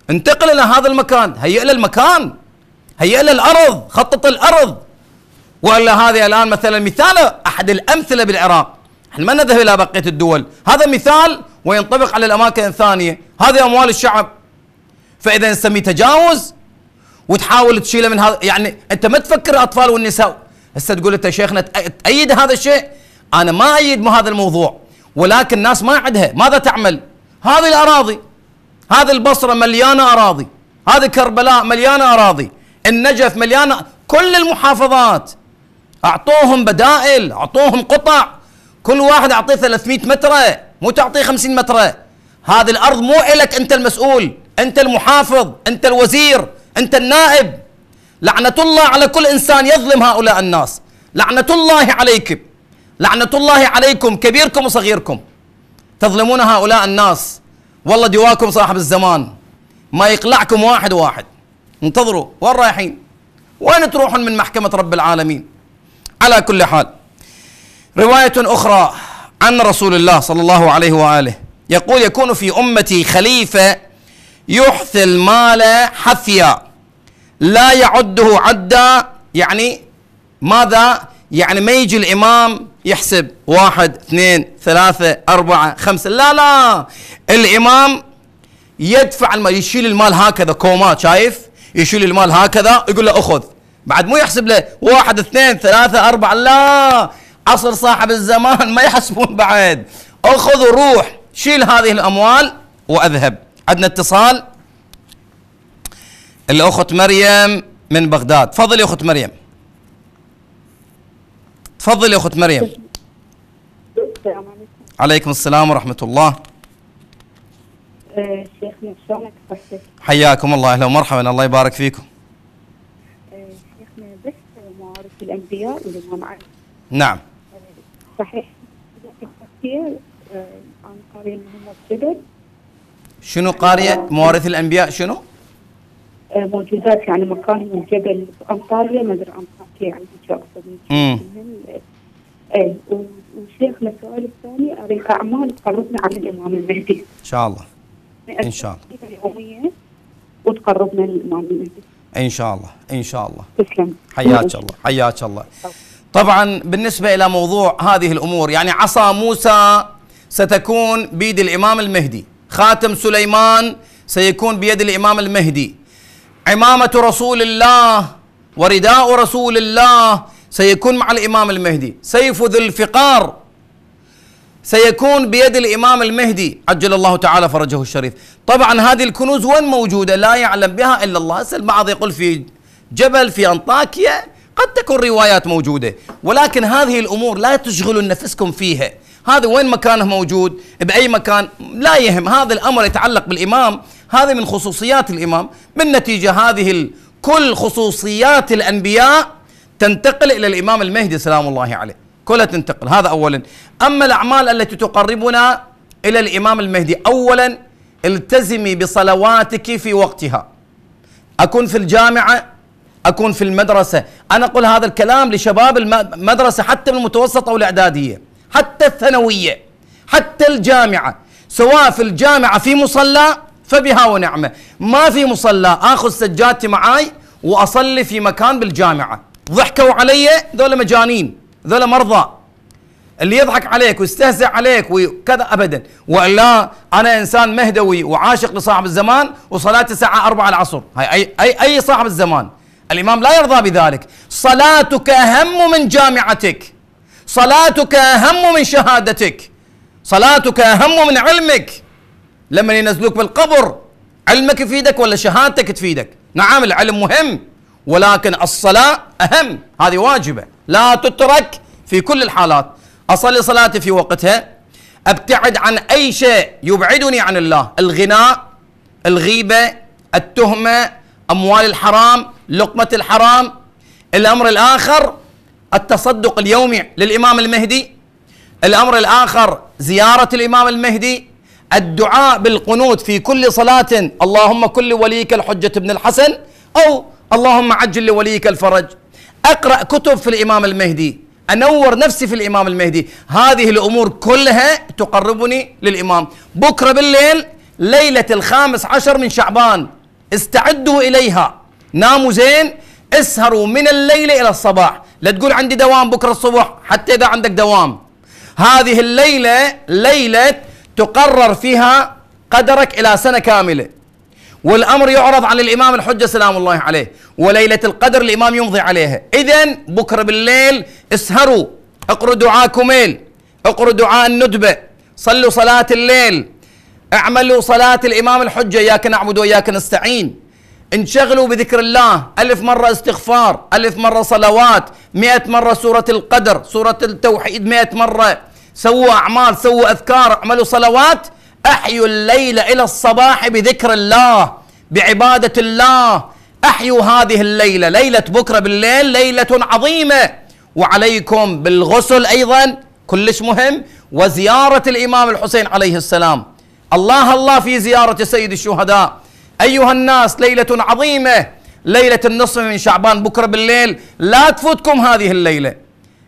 Speaker 1: انتقل الى هذا المكان هيئ له المكان هيئ له الارض خطط الارض ولا هذه الان مثلا مثال احد الامثله بالعراق احنا ما نذهب الى بقيه الدول هذا مثال وينطبق على الاماكن الثانيه هذه اموال الشعب فاذا نسميه تجاوز وتحاول تشيله من هذا يعني انت ما تفكر الاطفال والنساء هسه تقول انت شيخنا تأيد هذا الشيء انا ما ايد هذا الموضوع ولكن الناس ما عندها ماذا تعمل هذه الأراضي هذه البصرة مليانة أراضي هذه كربلاء مليانة أراضي النجف مليانة كل المحافظات أعطوهم بدائل أعطوهم قطع كل واحد أعطيه 300 متر مو تعطيه 50 متر هذه الأرض مو إلك أنت المسؤول أنت المحافظ أنت الوزير أنت النائب لعنة الله على كل إنسان يظلم هؤلاء الناس لعنة الله عليكم لعنة الله عليكم كبيركم وصغيركم تظلمون هؤلاء الناس والله دواكم صاحب الزمان ما يقلعكم واحد واحد انتظروا وين رايحين وين تروحون من محكمة رب العالمين على كل حال رواية أخرى عن رسول الله صلى الله عليه وآله يقول يكون في أمتي خليفة يحثي المال حثيا لا يعده عدا يعني ماذا يعني ما يجي الإمام يحسب واحد اثنين ثلاثة أربعة خمسة لا لا الإمام يدفع المال يشيل المال هكذا كومات شايف يشيل المال هكذا يقول له أخذ بعد مو يحسب له واحد اثنين ثلاثة أربعة لا عصر صاحب الزمان ما يحسبون بعد أخذ وروح شيل هذه الأموال وأذهب عندنا اتصال الأخت مريم من بغداد فضل يا أخت مريم تفضل يا اخت مريم السلام عليكم عليكم السلام ورحمه الله شيخنا شلونك صحتك حياكم الله اهلا ومرحبا الله يبارك فيكم شيخنا بس معارف الانبياء والامام علي نعم صحيح عن قارئ محمد شنو قارئ موارث الانبياء شنو؟ آه، موجودات يعني مكان من الجبل في انطاليا مزرعه انطاليا يعني اقصد اي وشيخنا السؤال الثاني اريد اعمال تقربنا عن الامام المهدي ان شاء الله ان شاء الله يوميا وتقربنا للامام المهدي ان شاء الله ان شاء الله تسلم حياك الله حياك الله طبعا بالنسبه الى موضوع هذه الامور يعني عصا موسى ستكون بيد الامام المهدي خاتم سليمان سيكون بيد الامام المهدي عمامة رسول الله ورداء رسول الله سيكون مع الإمام المهدي سيف ذو الفقار سيكون بيد الإمام المهدي عجل الله تعالى فرجه الشريف طبعا هذه الكنوز وين موجودة لا يعلم بها إلا الله البعض يقول في جبل في أنطاكيا قد تكون روايات موجودة ولكن هذه الأمور لا تشغلوا نفسكم فيها هذا وين مكانه موجود بأي مكان لا يهم هذا الأمر يتعلق بالإمام هذه من خصوصيات الإمام من نتيجة هذه كل خصوصيات الأنبياء تنتقل إلى الإمام المهدي سلام الله عليه كلها تنتقل هذا أولا أما الأعمال التي تقربنا إلى الإمام المهدي أولا التزمي بصلواتك في وقتها أكون في الجامعة أكون في المدرسة أنا أقول هذا الكلام لشباب المدرسة حتى من المتوسطة والإعدادية حتى الثانوية حتى الجامعة سواء في الجامعة في مصلى فبها ونعمة ما في مصلى أخذ سجادتي معاي وأصلي في مكان بالجامعة ضحكوا علي ذولا مجانين ذولا مرضى اللي يضحك عليك ويستهزئ عليك وكذا ابدا والا انا انسان مهدوي وعاشق لصاحب الزمان وصلاتي الساعه 4 العصر هاي اي اي اي صاحب الزمان الامام لا يرضى بذلك صلاتك اهم من جامعتك صلاتك اهم من شهادتك صلاتك اهم من علمك لما ينزلوك بالقبر علمك يفيدك ولا شهادتك تفيدك نعم العلم مهم ولكن الصلاة أهم هذه واجبة لا تترك في كل الحالات أصلي صلاتي في وقتها أبتعد عن أي شيء يبعدني عن الله الغناء الغيبة التهمة أموال الحرام لقمة الحرام الأمر الآخر التصدق اليومي للإمام المهدي الأمر الآخر زيارة الإمام المهدي الدعاء بالقنوت في كل صلاة اللهم كل وليك الحجة بن الحسن أو اللهم عجل لوليك الفرج أقرأ كتب في الإمام المهدي أنور نفسي في الإمام المهدي هذه الأمور كلها تقربني للإمام بكرة بالليل ليلة الخامس عشر من شعبان استعدوا إليها ناموا زين اسهروا من الليلة إلى الصباح لا تقول عندي دوام بكرة الصبح حتى إذا عندك دوام هذه الليلة ليلة تقرر فيها قدرك إلى سنة كاملة والأمر يعرض على الإمام الحجة سلام الله عليه وليلة القدر الإمام يمضي عليها إذا بكرة بالليل اسهروا اقروا دعاء كميل اقروا دعاء الندبة صلوا صلاة الليل اعملوا صلاة الإمام الحجة إياك نعبد وإياك نستعين انشغلوا بذكر الله ألف مرة استغفار ألف مرة صلوات مئة مرة سورة القدر سورة التوحيد مئة مرة سووا أعمال سووا أذكار اعملوا صلوات أحيوا الليل إلى الصباح بذكر الله بعبادة الله أحيوا هذه الليلة ليلة بكرة بالليل ليلة عظيمة وعليكم بالغسل أيضا كلش مهم وزيارة الإمام الحسين عليه السلام الله الله في زيارة سيد الشهداء أيها الناس ليلة عظيمة ليلة النصف من شعبان بكرة بالليل لا تفوتكم هذه الليلة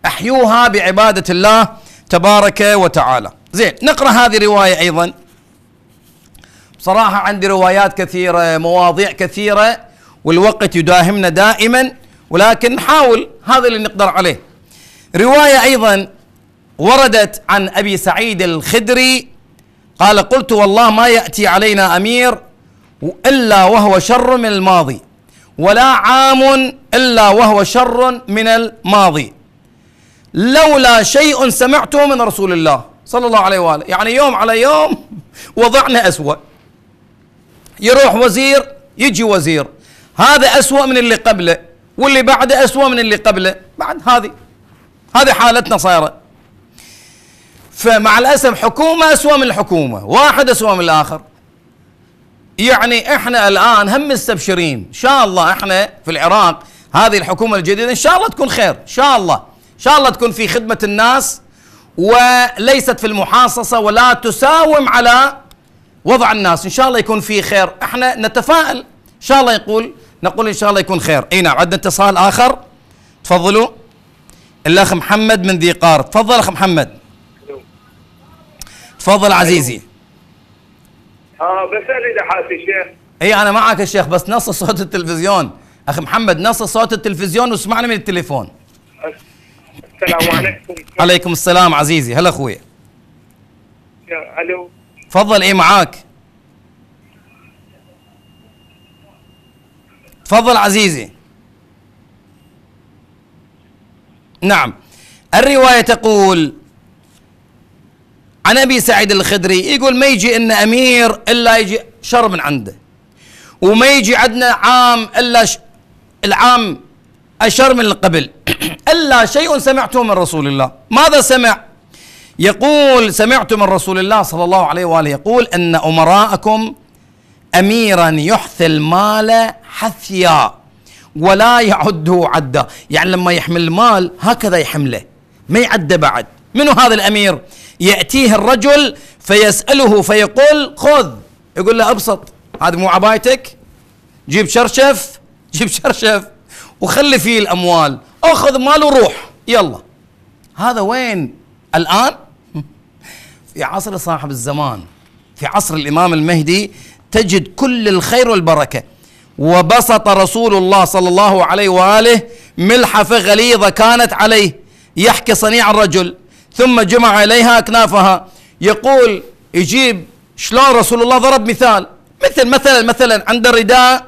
Speaker 1: أحيوها بعبادة الله تبارك وتعالى زين نقرأ هذه الرواية أيضا بصراحة عندي روايات كثيرة مواضيع كثيرة والوقت يداهمنا دائما ولكن نحاول هذا اللي نقدر عليه رواية أيضا وردت عن أبي سعيد الخدري قال قلت والله ما يأتي علينا أمير إلا وهو شر من الماضي ولا عام إلا وهو شر من الماضي لولا شيء سمعته من رسول الله صلى الله عليه وآله يعني يوم على يوم وضعنا أسوأ يروح وزير يجي وزير هذا أسوأ من اللي قبله واللي بعده أسوأ من اللي قبله بعد هذه هذه حالتنا صايرة فمع الأسف حكومة أسوأ من الحكومة واحد أسوأ من الآخر يعني احنا الآن هم مستبشرين إن شاء الله احنا في العراق هذه الحكومة الجديدة إن شاء الله تكون خير إن شاء الله شاء الله تكون في خدمة الناس وليست في المحاصصة ولا تساوم على وضع الناس إن شاء الله يكون في خير احنا نتفائل إن شاء الله يقول نقول إن شاء الله يكون خير اي نعم عندنا اتصال آخر تفضلوا الأخ محمد من ذي قار تفضل أخ محمد تفضل عزيزي اه بسأل إذا حاسي الشيخ اي أنا معك الشيخ بس نص صوت التلفزيون أخ محمد نص صوت التلفزيون واسمعنا من التليفون السلام عليكم عليكم السلام عزيزي هلا اخوي الو تفضل ايه معاك تفضل عزيزي نعم الرواية تقول عن أبي سعيد الخدري يقول ما يجي إن أمير إلا يجي شر من عنده وما يجي عندنا عام إلا العام أشر من قبل ألا شيء سمعته من رسول الله ماذا سمع يقول سمعت من رسول الله صلى الله عليه وآله يقول أن أمراءكم أميرا يحثي المال حثيا ولا يعده عدا يعني لما يحمل المال هكذا يحمله ما يعده بعد من هذا الأمير يأتيه الرجل فيسأله فيقول خذ يقول له أبسط هذه مو عبايتك جيب شرشف جيب شرشف وخلي فيه الأموال أخذ مال وروح يلا هذا وين الآن في عصر صاحب الزمان في عصر الإمام المهدي تجد كل الخير والبركة وبسط رسول الله صلى الله عليه وآله ملحفة غليظة كانت عليه يحكي صنيع الرجل ثم جمع إليها أكنافها يقول يجيب شلون رسول الله ضرب مثال مثل مثلا مثلا عند الرداء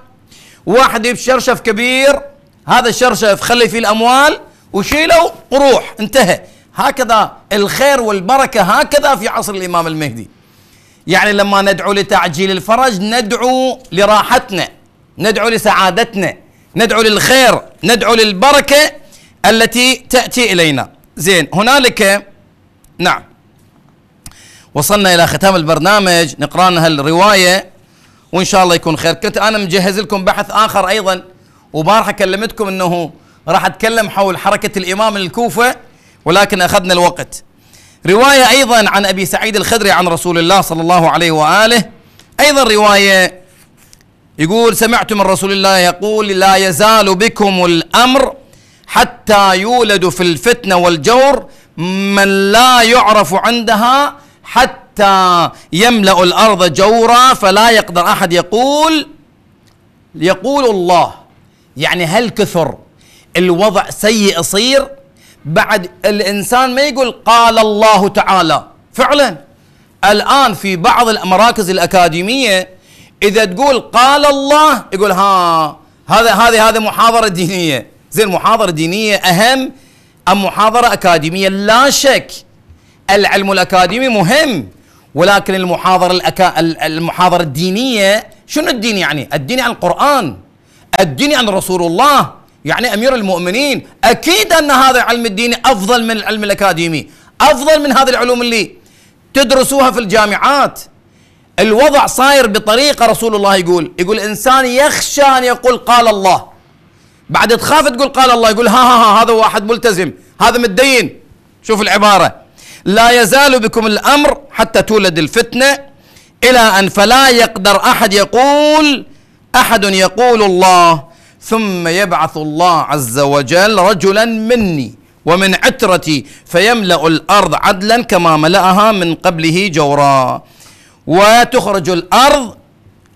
Speaker 1: واحد يبشرشف كبير هذا الشرشف خلي فيه الأموال وشيله وروح انتهى هكذا الخير والبركة هكذا في عصر الإمام المهدي يعني لما ندعو لتعجيل الفرج ندعو لراحتنا ندعو لسعادتنا ندعو للخير ندعو للبركة التي تأتي إلينا زين هنالك نعم وصلنا إلى ختام البرنامج نقرأ هالرواية وإن شاء الله يكون خير كنت أنا مجهز لكم بحث آخر أيضا وبارحه كلمتكم انه راح اتكلم حول حركه الامام الكوفه ولكن اخذنا الوقت روايه ايضا عن ابي سعيد الخدري عن رسول الله صلى الله عليه واله ايضا روايه يقول سمعت من رسول الله يقول لا يزال بكم الامر حتى يولد في الفتنه والجور من لا يعرف عندها حتى يملا الارض جورا فلا يقدر احد يقول يقول الله يعني هل كثر الوضع سيء يصير بعد الانسان ما يقول قال الله تعالى فعلا الان في بعض المراكز الاكاديميه اذا تقول قال الله يقول ها هذا هذه هذه محاضره دينيه زين محاضره دينيه اهم ام محاضره اكاديميه لا شك العلم الاكاديمي مهم ولكن المحاضره الأكا... المحاضره الدينيه شنو الدين يعني الدين عن القران الدين عن رسول الله يعني أمير المؤمنين أكيد أن هذا العلم الديني أفضل من العلم الأكاديمي أفضل من هذه العلوم اللي تدرسوها في الجامعات الوضع صاير بطريقة رسول الله يقول يقول الإنسان يخشى أن يقول قال الله بعد تخاف تقول قال الله يقول ها ها ها هذا واحد ملتزم هذا متدين شوف العبارة لا يزال بكم الأمر حتى تولد الفتنة إلى أن فلا يقدر أحد يقول احد يقول الله ثم يبعث الله عز وجل رجلا مني ومن عترتي فيملا الارض عدلا كما ملاها من قبله جورا وتخرج الارض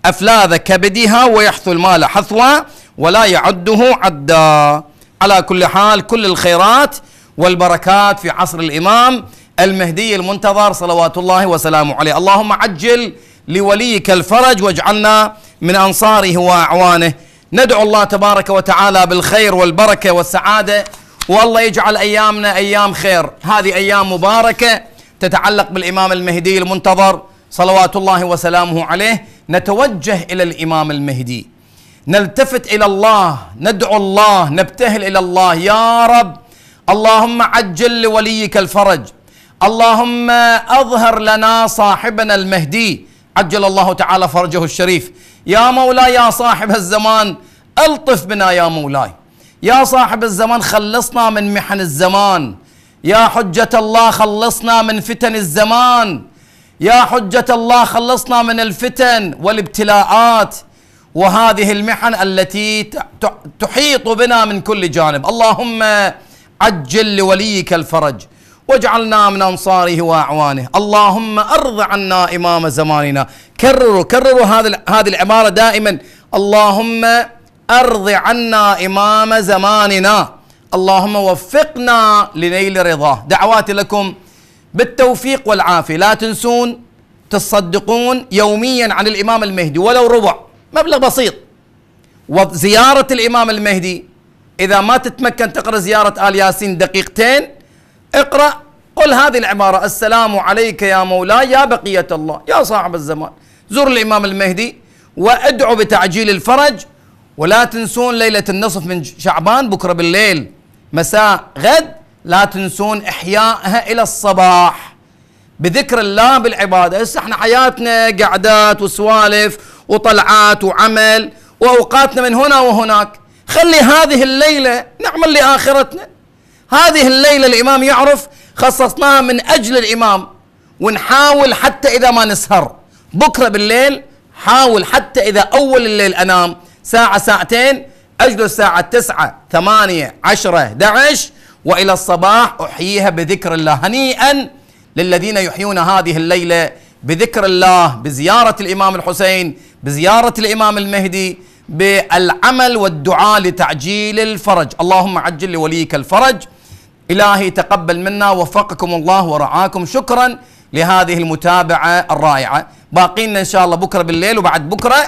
Speaker 1: افلاذ كبدها ويحثو المال حثوا ولا يعده عدا على كل حال كل الخيرات والبركات في عصر الامام المهدي المنتظر صلوات الله وسلامه عليه اللهم عجل لوليك الفرج واجعلنا من أنصاره وأعوانه ندعو الله تبارك وتعالى بالخير والبركة والسعادة والله يجعل أيامنا أيام خير هذه أيام مباركة تتعلق بالإمام المهدي المنتظر صلوات الله وسلامه عليه نتوجه إلى الإمام المهدي نلتفت إلى الله ندعو الله نبتهل إلى الله يا رب اللهم عجل لوليك الفرج اللهم أظهر لنا صاحبنا المهدي عجل الله تعالى فرجه الشريف يا مولاي يا صاحب الزمان ألطف بنا يا مولاي يا صاحب الزمان خلصنا من محن الزمان يا حجة الله خلصنا من فتن الزمان يا حجة الله خلصنا من الفتن والابتلاءات وهذه المحن التي تحيط بنا من كل جانب اللهم عجل لوليك الفرج واجعلنا من أنصاره وأعوانه اللهم أرض عنا إمام زماننا كرروا كرروا هذا هذه العبارة دائما اللهم أرض عنا إمام زماننا اللهم وفقنا لنيل رضاه دعواتي لكم بالتوفيق والعافية لا تنسون تصدقون يوميا عن الإمام المهدي ولو ربع مبلغ بسيط وزيارة الإمام المهدي إذا ما تتمكن تقرأ زيارة آل ياسين دقيقتين اقرأ قل هذه العبارة السلام عليك يا مولاي يا بقية الله يا صاحب الزمان زر الإمام المهدي وادعوا بتعجيل الفرج ولا تنسون ليلة النصف من شعبان بكرة بالليل مساء غد لا تنسون إحيائها إلى الصباح بذكر الله بالعبادة هسه احنا حياتنا قعدات وسوالف وطلعات وعمل وأوقاتنا من هنا وهناك خلي هذه الليلة نعمل لآخرتنا هذه الليلة الإمام يعرف خصصناها من أجل الإمام ونحاول حتى إذا ما نسهر بكرة بالليل حاول حتى إذا أول الليل أنام ساعة ساعتين أجلس الساعة تسعة ثمانية عشرة دعش وإلى الصباح أحييها بذكر الله هنيئا للذين يحيون هذه الليلة بذكر الله بزيارة الإمام الحسين بزيارة الإمام المهدي بالعمل والدعاء لتعجيل الفرج اللهم عجل لوليك الفرج إلهي تقبل منا وفقكم الله ورعاكم شكرا لهذه المتابعة الرائعة باقينا إن شاء الله بكرة بالليل وبعد بكرة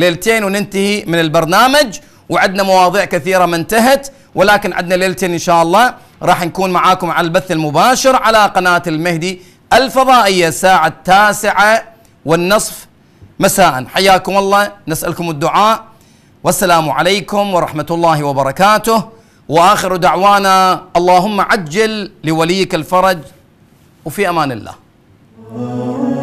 Speaker 1: ليلتين وننتهي من البرنامج وعندنا مواضيع كثيرة ما انتهت ولكن عندنا ليلتين إن شاء الله راح نكون معاكم على البث المباشر على قناة المهدي الفضائية الساعة التاسعة والنصف مساء حياكم الله نسألكم الدعاء والسلام عليكم ورحمة الله وبركاته واخر دعوانا اللهم عجل لوليك الفرج وفي امان الله